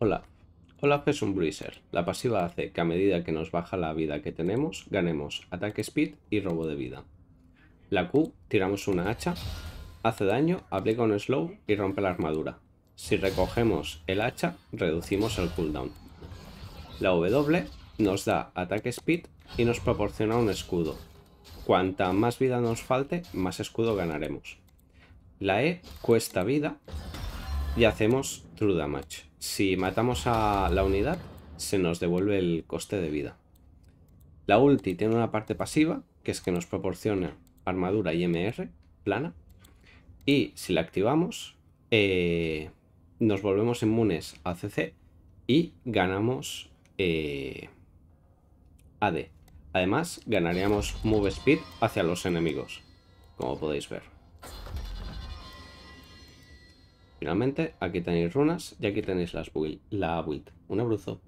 Hola, Olaf es un Bruiser. La pasiva hace que a medida que nos baja la vida que tenemos, ganemos ataque speed y robo de vida. La Q, tiramos una hacha, hace daño, aplica un slow y rompe la armadura. Si recogemos el hacha, reducimos el cooldown. La W nos da ataque speed y nos proporciona un escudo. Cuanta más vida nos falte, más escudo ganaremos. La E cuesta vida y hacemos True damage. Si matamos a la unidad, se nos devuelve el coste de vida. La ulti tiene una parte pasiva, que es que nos proporciona armadura y MR, plana. Y si la activamos, eh, nos volvemos inmunes a CC y ganamos eh, AD. Además, ganaríamos move speed hacia los enemigos, como podéis ver. Finalmente, aquí tenéis runas y aquí tenéis las la build. Un abruzo.